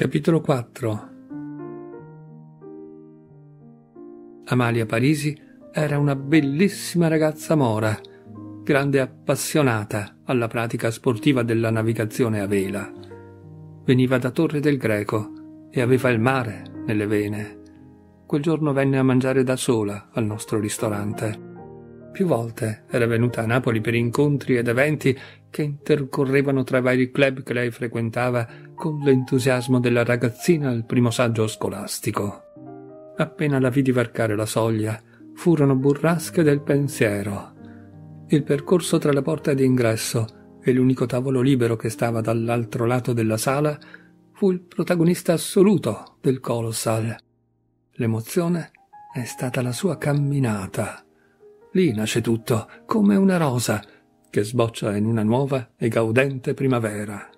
Capitolo 4 Amalia Parisi era una bellissima ragazza mora, grande appassionata alla pratica sportiva della navigazione a vela. Veniva da Torre del Greco e aveva il mare nelle vene. Quel giorno venne a mangiare da sola al nostro ristorante. Più volte era venuta a Napoli per incontri ed eventi che intercorrevano tra i vari club che lei frequentava con l'entusiasmo della ragazzina al primo saggio scolastico. Appena la vidi varcare la soglia, furono burrasche del pensiero. Il percorso tra la porta d'ingresso e l'unico tavolo libero che stava dall'altro lato della sala fu il protagonista assoluto del Colossal. L'emozione è stata la sua camminata. Lì nasce tutto, come una rosa, che sboccia in una nuova e gaudente primavera.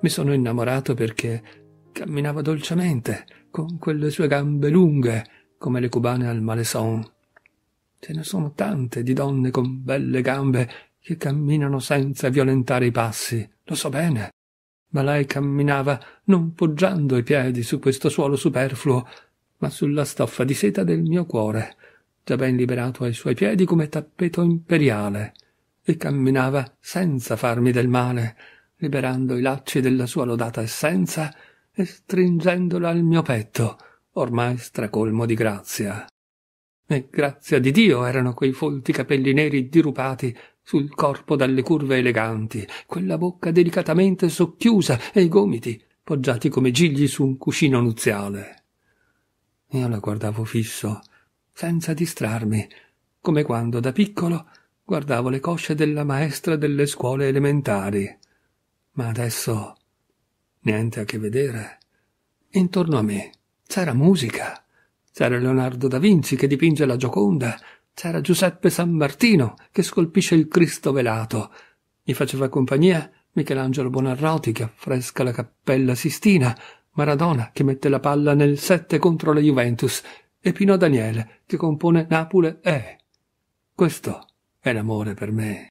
Mi sono innamorato perché camminava dolcemente, con quelle sue gambe lunghe, come le cubane al Maleson. Ce ne sono tante di donne con belle gambe che camminano senza violentare i passi, lo so bene. Ma lei camminava non poggiando i piedi su questo suolo superfluo, ma sulla stoffa di seta del mio cuore, già ben liberato ai suoi piedi come tappeto imperiale, e camminava senza farmi del male, liberando i lacci della sua lodata essenza e stringendola al mio petto, ormai stracolmo di grazia. E grazia di Dio erano quei folti capelli neri dirupati sul corpo dalle curve eleganti, quella bocca delicatamente socchiusa e i gomiti poggiati come gigli su un cuscino nuziale. Io la guardavo fisso, senza distrarmi, come quando da piccolo guardavo le cosce della maestra delle scuole elementari. Ma adesso niente a che vedere. Intorno a me c'era musica. C'era Leonardo da Vinci che dipinge la Gioconda, c'era Giuseppe San Martino che scolpisce il Cristo velato. Mi faceva compagnia Michelangelo Bonarroti che affresca la Cappella Sistina, Maradona che mette la palla nel sette contro la Juventus e Pino Daniele, che compone Napule E. Questo è l'amore per me.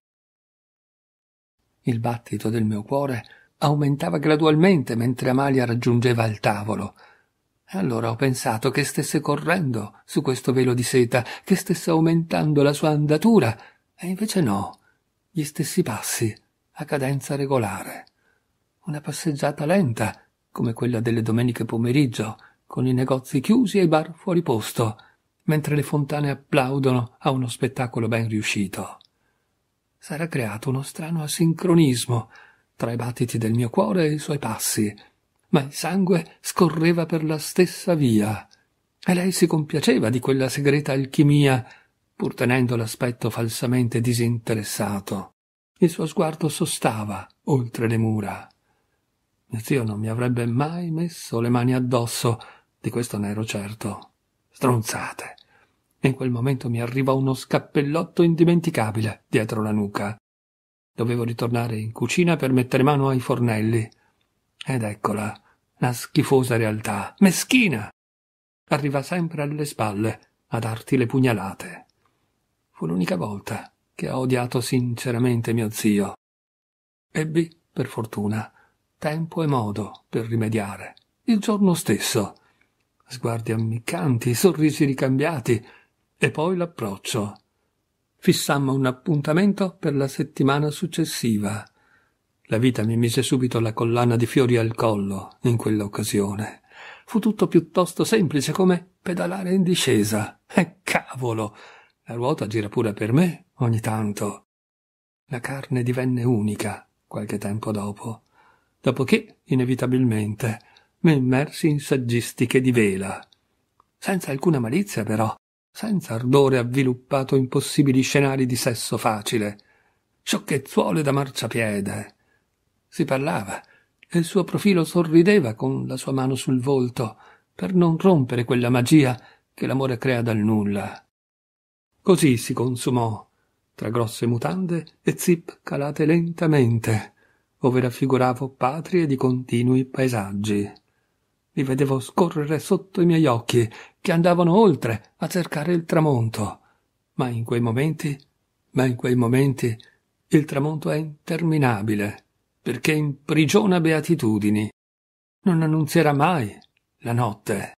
Il battito del mio cuore aumentava gradualmente mentre Amalia raggiungeva il tavolo. Allora ho pensato che stesse correndo su questo velo di seta, che stesse aumentando la sua andatura, e invece no, gli stessi passi, a cadenza regolare. Una passeggiata lenta, come quella delle domeniche pomeriggio, con i negozi chiusi e i bar fuori posto, mentre le fontane applaudono a uno spettacolo ben riuscito. S'era creato uno strano asincronismo tra i battiti del mio cuore e i suoi passi, ma il sangue scorreva per la stessa via, e lei si compiaceva di quella segreta alchimia, pur tenendo l'aspetto falsamente disinteressato. Il suo sguardo sostava oltre le mura. Mio zio non mi avrebbe mai messo le mani addosso di questo ne ero certo. Stronzate. In quel momento mi arrivò uno scappellotto indimenticabile dietro la nuca. Dovevo ritornare in cucina per mettere mano ai fornelli. Ed eccola, la schifosa realtà, meschina! Arriva sempre alle spalle a darti le pugnalate. Fu l'unica volta che ho odiato sinceramente mio zio. Ebbi, per fortuna, tempo e modo per rimediare, il giorno stesso, sguardi ammiccanti, sorrisi ricambiati, e poi l'approccio. Fissammo un appuntamento per la settimana successiva. La vita mi mise subito la collana di fiori al collo in quella occasione. Fu tutto piuttosto semplice come pedalare in discesa. E eh, cavolo! La ruota gira pure per me ogni tanto. La carne divenne unica qualche tempo dopo. Dopodiché, inevitabilmente, ma immersi in saggistiche di vela. Senza alcuna malizia, però, senza ardore avviluppato in possibili scenari di sesso facile, sciocchezzuole da marciapiede. Si parlava, e il suo profilo sorrideva con la sua mano sul volto, per non rompere quella magia che l'amore crea dal nulla. Così si consumò, tra grosse mutande e zip calate lentamente, ove raffiguravo patrie di continui paesaggi. Li vedevo scorrere sotto i miei occhi, che andavano oltre a cercare il tramonto. Ma in quei momenti, ma in quei momenti, il tramonto è interminabile, perché imprigiona beatitudini. Non annunzierà mai la notte.